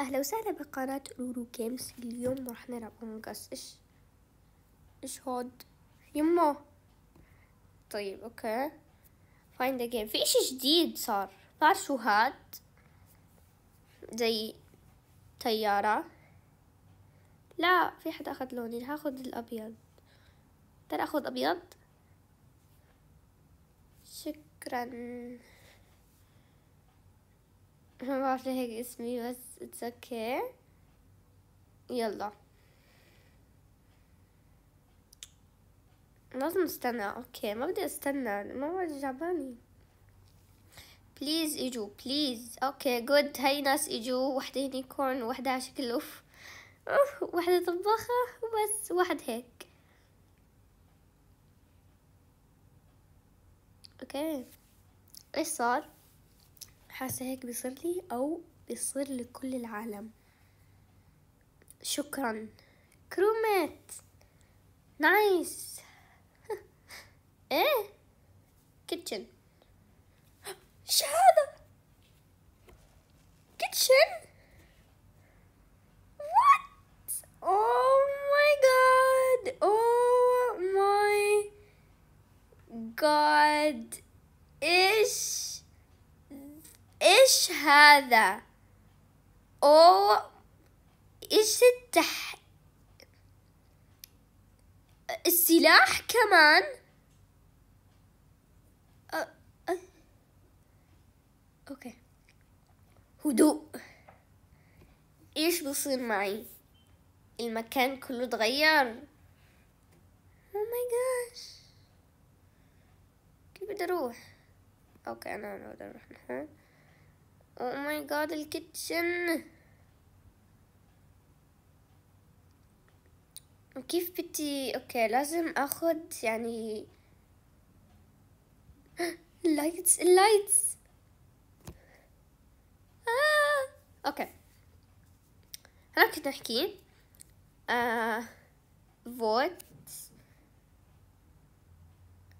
اهلا وسهلا بقناة رورو جيمز اليوم راح نلعب امونج ايش ايش هاد يمه طيب اوكي فايند ذا جيم في اشي جديد صار بعرف شو هاد زي طيارة لا في حدا اخذ لوني هاخد الابيض ترى اخذ ابيض شكرا ما بعرف هيك اسمي بس اتس اوكي يلا لازم استنى اوكي ما بدي استنى ما جعباني بليز اجوا بليز اوكي جود هاي ناس اجوا وحده يونيكورن وحده على شكل اوف وحده طباخه وبس واحد هيك اوكي ايش صار حاسة هيك بيصير لي أو بيصير لكل العالم شكرا كرومات نايس ايه كيتشن شهادة كيتشن وات ماي ماي جاد جاد ايش إيش هذا؟ أو إيش التح السلاح كمان أوكي هدوء إيش بصير معي؟ المكان كله تغير Oh my gosh كيف بدي أروح؟ أوكي أنا أنا بدي أروح من هون Oh my god, الكيتشن كيف بدي اوكي لازم اخذ يعني اللايتس اللايتس آه. اوكي هلا كنت احكي آه. فوت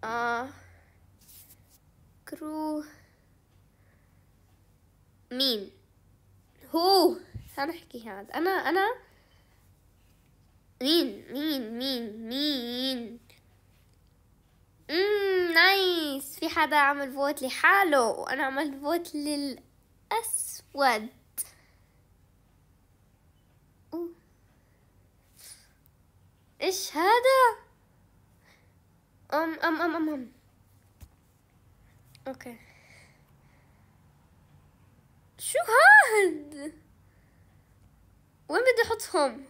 آه. كرو مين هو هنحكي هذا انا انا مين مين مين مين امم نايس في حدا عمل فوت لحاله وانا عملت فوت للاسود ايش هذا ام ام ام ام, أم. اوكي شو هاد وين بدي احطهم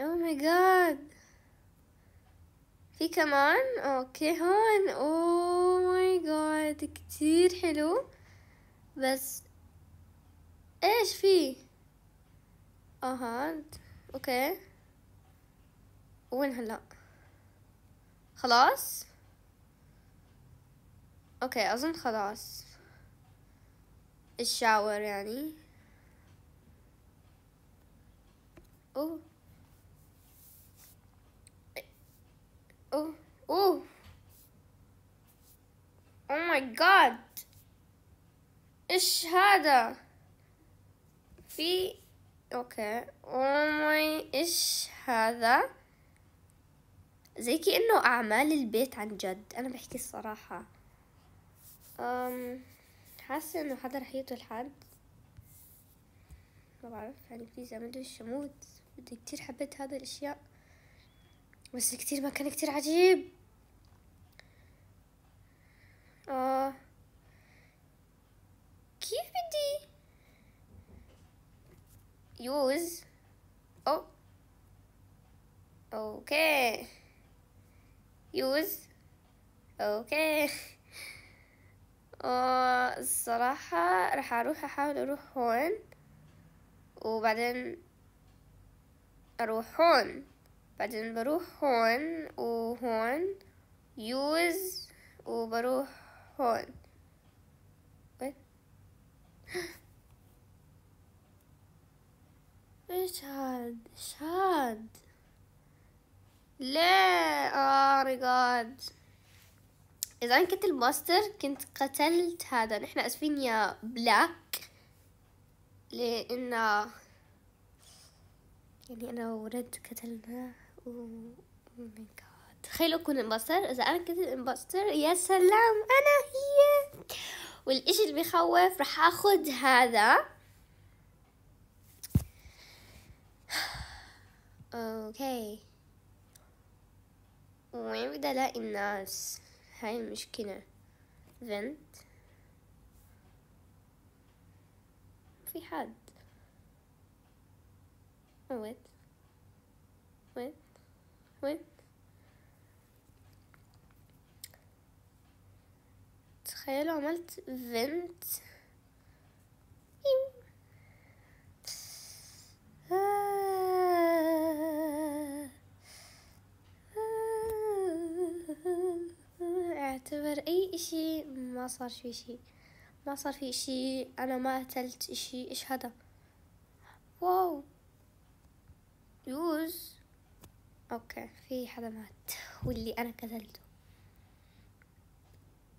او ماي جاد في كمان اوكي هون او ماي جاد كتير حلو بس ايش في اه اوكي وين هلا خلاص اوكي اظن خلاص الشاور يعني اوه اوه اوه اوه ماي جاد ايش هذا في اوكي اوه oh ماي ايش هذا زي كأنه اعمال البيت عن جد انا بحكي الصراحه أم... Um. حاسه انه حدا رح يقتل حد ما بعرف يعني في اعملوا الشموت بدي كتير حبيت هذا الاشياء بس كتير مكان كتير عجيب اه كيف بدي يوز او اوكي يوز اوكي آه، الصراحة راح اروح احاول اروح هون وبعدين اروح هون بعدين بروح هون وهون يوز وبروح هون ايش هاد ايش هاد لا اه ريجارد oh إذا أنا كنت الماستر كنت قتلت هذا نحن آسفين يا بلاك لأن يعني أنا ورد قتلنا و ماي جاد تخيلوا أكون الماستر إذا أنا كنت الإمباستر يا سلام أنا هي والإشي اللي بخوف رح آخذ هذا أوكي وين بدي ألاقي الناس هاي المشكلة فنت في حد وات وات وات تخيلوا عملت فنت اعتبر اي اشي ما صار في شي ما صار في اشي انا ما قتلت اشي ايش هذا واو يوز اوكي في حدا مات واللي انا قتلته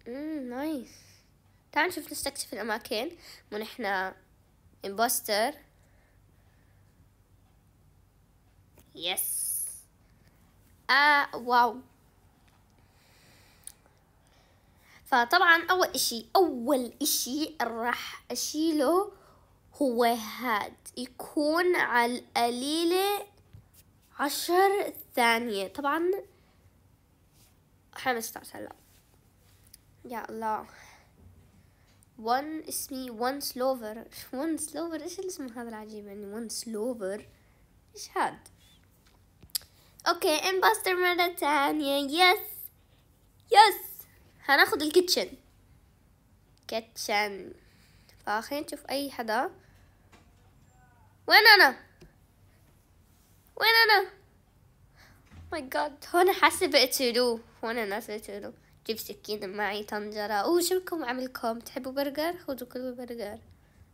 امم نايس تعال نشوف نستكشف الاماكن مو نحنا امبوستر يس آه واو فطبعا اول اشي اول اشي راح اشيله هو هاد يكون على القليلة عشر ثانية طبعا حمست هلا يا الله ون اسمي ون سلوفر ون سلوفر ايش الاسم هذا العجيب يعني ون سلوفر ايش هاد اوكي امباستر مرة تانية يس يس هناخد الكيتشن كيتشن فخلينا طيب، نشوف اي حدا وين انا وين انا ماي oh جاد هون حاسه بقتلو هون الناس بقتلو جيب سكينة معي طنجرة او شو عملكم تحبوا برجر خذوا كلوا برجر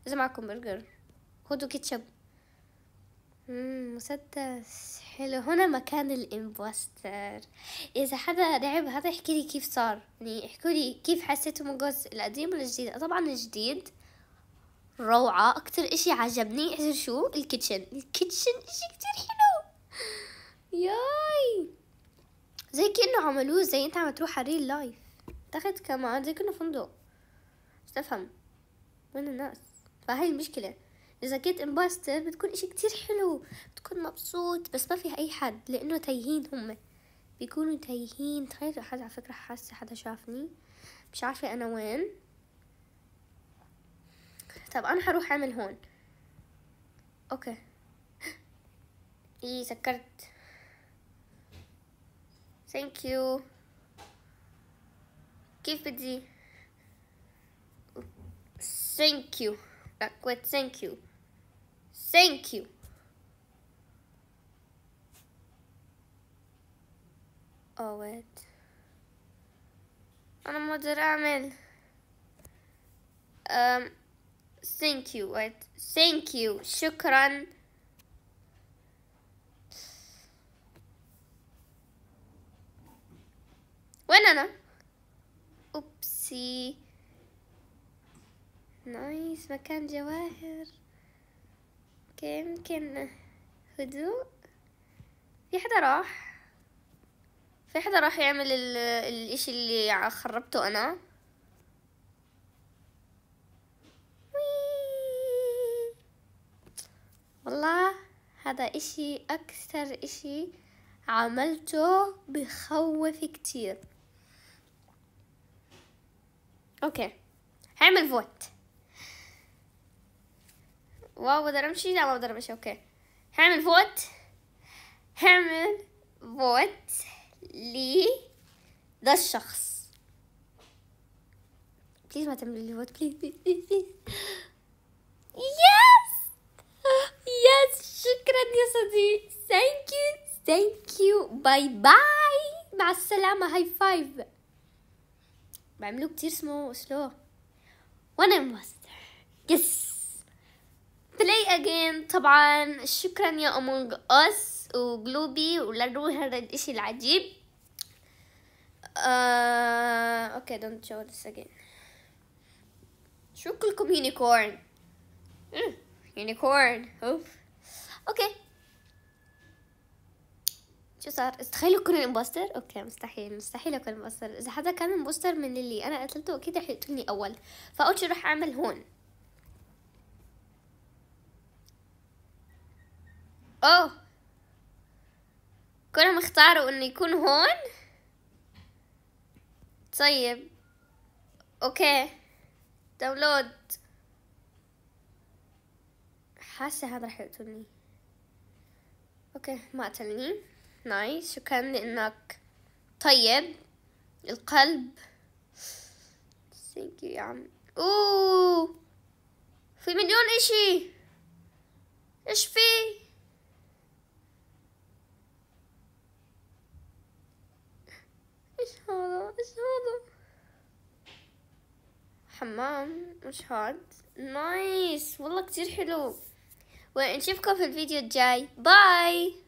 اذا معكم برجر خذوا كيتشب مسدس حلو هنا مكان الامبوستر اذا حدا لعب هذا احكي لي كيف صار يعني احكوا لي كيف حسيتوا من الجزء القديم ولا الجديد طبعا الجديد روعة اكتر اشي عجبني احسن شو الكيتشن الكيتشن اشي كتير حلو ياي زي كأنه عملوه زي انت عم تروح على ريل لايف تاخد كمان زي كأنه فندق استفهم تفهم وين الناس فهي المشكلة اذا كنت امباستر بتكون اشي كتير حلو بتكون مبسوط بس ما فيها اي حد لانه تايهين هم بيكونوا تايهين تخيلوا حد على فكرة حاسة حدا شافني مش عارفة انا وين طب انا حروح اعمل هون اوكي ايه سكرت ثانك يو كيف بدي ثانك يو لا كويت ثانك يو Thank you. Oh أنا ما أقدر أعمل. Um, thank you. Wait. Thank you. شكرا. وين أنا؟ أوبسي. نايس مكان جواهر. اوكي يمكن هدوء في حدا راح في حدا راح يعمل الاشي اللي خربته انا والله هذا اشي اكثر اشي عملته بخوف كتير اوكي هعمل فوت واو اقدر امشي لا ما اقدر امشي اوكي هعمل فوت هعمل فوت لي ذا الشخص بليز ما تعمل لي فوت بليز بليز بليز, يس يس شكرا يا صديقي ثانك يو ثانك يو باي باي مع السلامة هاي فايف بعمله كتير سمو سلو وانا امباستر يس بلاي اجين طبعا شكرا يا امونج اس وجلوبي ولرو هذا الاشي العجيب آه... اوكي دونت شو ذس اجين شو كلكم يونيكورن يونيكورن اوف اوكي شو صار تخيلوا كل الامبوستر اوكي مستحيل مستحيل اكون امبوستر اذا حدا كان امبوستر من اللي انا قتلته اكيد رح يقتلني اول فاول شي رح اعمل هون اوه كلهم اختاروا انه يكون هون طيب اوكي داونلود حاسه هذا راح يقتلني اوكي ما قتلني نايس شكرا لانك طيب القلب ثانك يو يا عم اوه في مليون اشي ايش في ايش هذا ايش هذا حمام مش هاد نايس والله كتير حلو ونشوفكم في الفيديو الجاي باي